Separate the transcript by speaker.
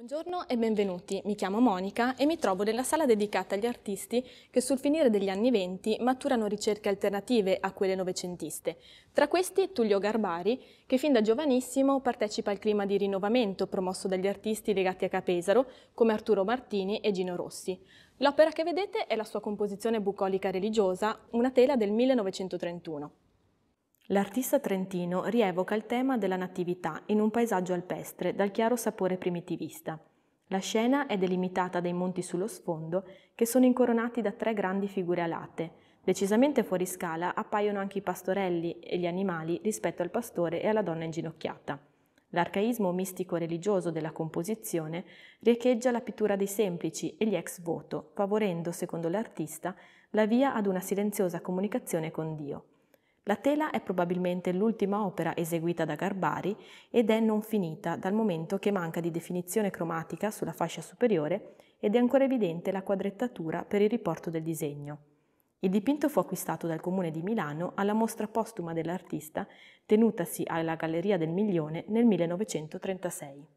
Speaker 1: Buongiorno e benvenuti, mi chiamo Monica e mi trovo nella sala dedicata agli artisti che sul finire degli anni venti maturano ricerche alternative a quelle novecentiste. Tra questi Tullio Garbari, che fin da giovanissimo partecipa al clima di rinnovamento promosso dagli artisti legati a Capesaro, come Arturo Martini e Gino Rossi. L'opera che vedete è la sua composizione bucolica religiosa, una tela del 1931. L'artista trentino rievoca il tema della natività in un paesaggio alpestre dal chiaro sapore primitivista. La scena è delimitata dai monti sullo sfondo che sono incoronati da tre grandi figure alate. Decisamente fuori scala appaiono anche i pastorelli e gli animali rispetto al pastore e alla donna inginocchiata. L'arcaismo mistico-religioso della composizione riecheggia la pittura dei semplici e gli ex voto, favorendo, secondo l'artista, la via ad una silenziosa comunicazione con Dio. La tela è probabilmente l'ultima opera eseguita da Garbari ed è non finita dal momento che manca di definizione cromatica sulla fascia superiore ed è ancora evidente la quadrettatura per il riporto del disegno. Il dipinto fu acquistato dal Comune di Milano alla mostra postuma dell'artista tenutasi alla Galleria del Milione nel 1936.